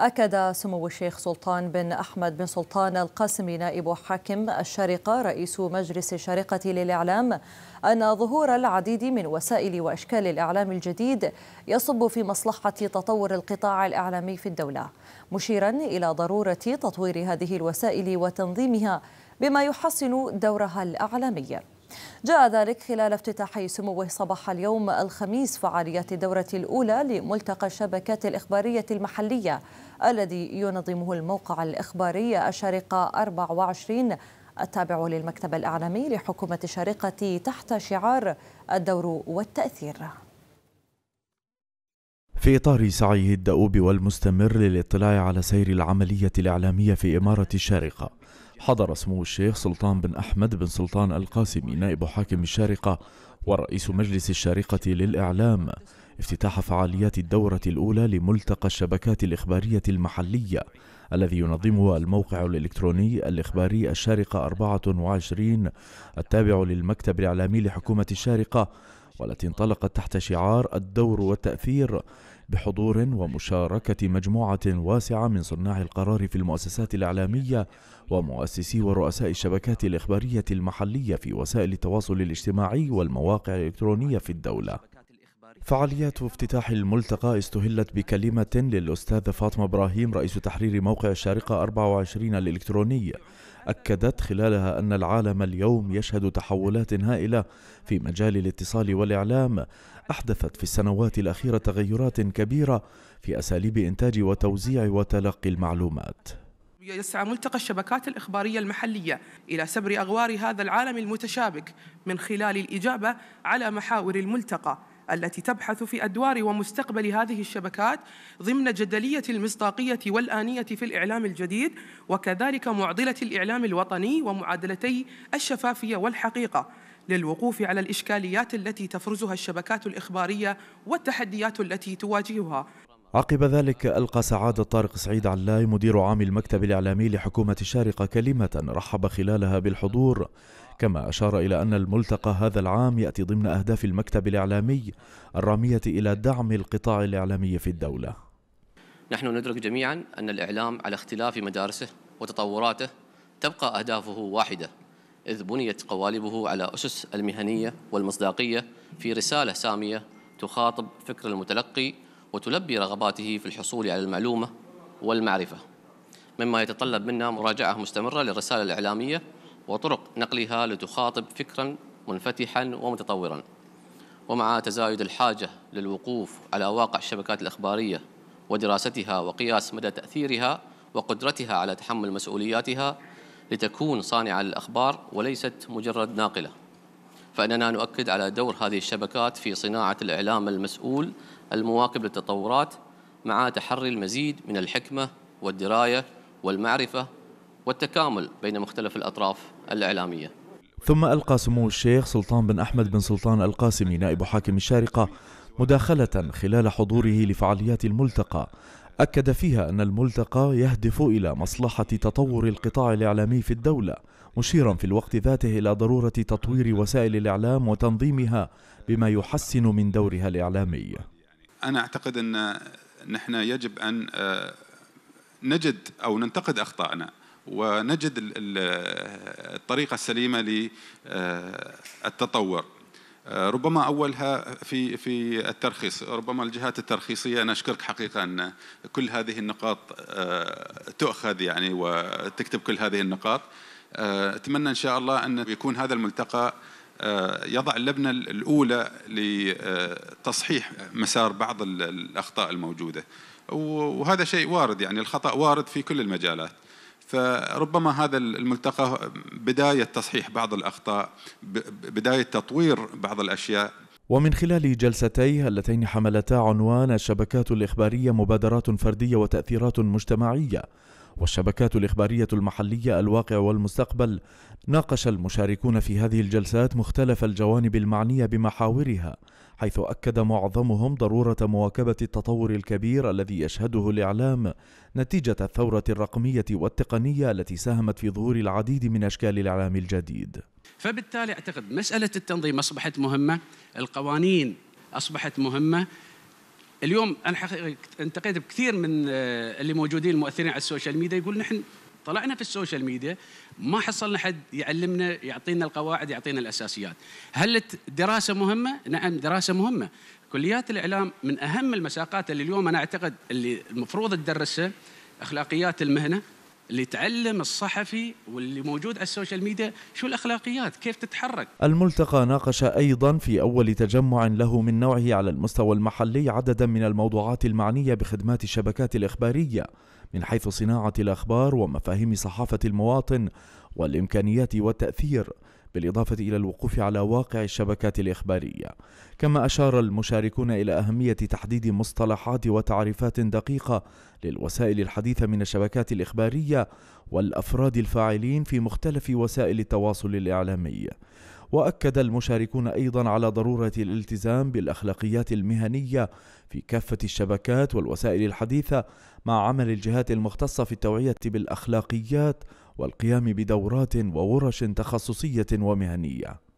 أكد سمو الشيخ سلطان بن أحمد بن سلطان القاسمي نائب حاكم الشارقة رئيس مجلس الشارقة للإعلام أن ظهور العديد من وسائل وأشكال الإعلام الجديد يصب في مصلحة تطور القطاع الإعلامي في الدولة مشيرا إلى ضرورة تطوير هذه الوسائل وتنظيمها بما يحسن دورها الإعلامي جاء ذلك خلال افتتاح سموه صباح اليوم الخميس فعاليات الدورة الأولى لملتقى الشبكات الإخبارية المحلية الذي ينظمه الموقع الإخباري الشارقة 24 التابع للمكتب الإعلامي لحكومة الشارقة تحت شعار الدور والتأثير في إطار سعيه الدؤوب والمستمر للاطلاع على سير العملية الإعلامية في إمارة الشارقة حضر سمو الشيخ سلطان بن أحمد بن سلطان القاسمي نائب حاكم الشارقة ورئيس مجلس الشارقة للإعلام افتتاح فعاليات الدورة الأولى لملتقى الشبكات الإخبارية المحلية الذي ينظمه الموقع الإلكتروني الإخباري الشارقة 24 التابع للمكتب الإعلامي لحكومة الشارقة والتي انطلقت تحت شعار الدور والتأثير بحضور ومشاركة مجموعة واسعة من صناع القرار في المؤسسات الإعلامية ومؤسسي ورؤساء الشبكات الإخبارية المحلية في وسائل التواصل الاجتماعي والمواقع الإلكترونية في الدولة فعاليات افتتاح الملتقى استهلت بكلمة للأستاذة فاطمة إبراهيم رئيس تحرير موقع الشارقة 24 الإلكتروني أكدت خلالها أن العالم اليوم يشهد تحولات هائلة في مجال الاتصال والإعلام أحدثت في السنوات الأخيرة تغيرات كبيرة في أساليب إنتاج وتوزيع وتلقي المعلومات يسعى ملتقى الشبكات الإخبارية المحلية إلى سبر أغوار هذا العالم المتشابك من خلال الإجابة على محاور الملتقى التي تبحث في أدوار ومستقبل هذه الشبكات ضمن جدلية المصداقية والآنية في الإعلام الجديد وكذلك معضلة الإعلام الوطني ومعادلتي الشفافية والحقيقة للوقوف على الإشكاليات التي تفرزها الشبكات الإخبارية والتحديات التي تواجهها عقب ذلك ألقى سعادة طارق سعيد علاي مدير عام المكتب الإعلامي لحكومة الشارقة كلمة رحب خلالها بالحضور كما أشار إلى أن الملتقى هذا العام يأتي ضمن أهداف المكتب الإعلامي الرامية إلى دعم القطاع الإعلامي في الدولة نحن ندرك جميعا أن الإعلام على اختلاف مدارسه وتطوراته تبقى أهدافه واحدة إذ بنيت قوالبه على أسس المهنية والمصداقية في رسالة سامية تخاطب فكر المتلقي وتلبي رغباته في الحصول على المعلومة والمعرفة مما يتطلب منا مراجعة مستمرة للرسالة الإعلامية وطرق نقلها لتخاطب فكرا منفتحا ومتطورا ومع تزايد الحاجة للوقوف على واقع الشبكات الإخبارية ودراستها وقياس مدى تأثيرها وقدرتها على تحمل مسؤولياتها لتكون صانعة للأخبار وليست مجرد ناقلة فإننا نؤكد على دور هذه الشبكات في صناعة الإعلام المسؤول المواكب للتطورات مع تحري المزيد من الحكمة والدراية والمعرفة والتكامل بين مختلف الأطراف الإعلامية ثم ألقى سمو الشيخ سلطان بن أحمد بن سلطان القاسمي نائب حاكم الشارقة مداخلة خلال حضوره لفعاليات الملتقى أكد فيها أن الملتقى يهدف إلى مصلحة تطور القطاع الإعلامي في الدولة مشيرا في الوقت ذاته إلى ضرورة تطوير وسائل الإعلام وتنظيمها بما يحسن من دورها الإعلامي أنا أعتقد أن نحن يجب أن آه، نجد أو ننتقد أخطائنا ونجد الطريقة السليمة للتطور آه، آه، ربما اولها في في الترخيص، ربما الجهات الترخيصيه انا اشكرك حقيقه ان كل هذه النقاط تؤخذ يعني وتكتب كل هذه النقاط. اتمنى ان شاء الله ان يكون هذا الملتقى آه، يضع اللبنه الاولى لتصحيح مسار بعض الاخطاء الموجوده وهذا شيء وارد يعني الخطا وارد في كل المجالات فربما هذا الملتقى بدايه تصحيح بعض الاخطاء بدايه تطوير بعض الاشياء ومن خلال جلستيه اللتين حملتا عنوان الشبكات الاخباريه مبادرات فرديه وتاثيرات مجتمعيه والشبكات الإخبارية المحلية الواقع والمستقبل ناقش المشاركون في هذه الجلسات مختلف الجوانب المعنية بمحاورها حيث أكد معظمهم ضرورة مواكبة التطور الكبير الذي يشهده الإعلام نتيجة الثورة الرقمية والتقنية التي ساهمت في ظهور العديد من أشكال الإعلام الجديد فبالتالي أعتقد مسألة التنظيم أصبحت مهمة القوانين أصبحت مهمة اليوم انا حقيقه انتقيت بكثير من آه، اللي موجودين المؤثرين على السوشيال ميديا يقول نحن طلعنا في السوشيال ميديا ما حصلنا حد يعلمنا يعطينا القواعد يعطينا الاساسيات هل الدراسه مهمه نعم دراسه مهمه كليات الاعلام من اهم المساقات اللي اليوم انا اعتقد اللي المفروض تدرسها اخلاقيات المهنه اللي تعلم الصحفي واللي موجود على السوشيال ميديا شو الأخلاقيات كيف تتحرك الملتقى ناقش أيضا في أول تجمع له من نوعه على المستوى المحلي عددا من الموضوعات المعنية بخدمات الشبكات الإخبارية من حيث صناعة الأخبار ومفاهيم صحافة المواطن والإمكانيات والتأثير بالإضافة إلى الوقوف على واقع الشبكات الإخبارية كما أشار المشاركون إلى أهمية تحديد مصطلحات وتعريفات دقيقة للوسائل الحديثة من الشبكات الإخبارية والأفراد الفاعلين في مختلف وسائل التواصل الإعلامي واكد المشاركون ايضا على ضروره الالتزام بالاخلاقيات المهنيه في كافه الشبكات والوسائل الحديثه مع عمل الجهات المختصه في التوعيه بالاخلاقيات والقيام بدورات وورش تخصصيه ومهنيه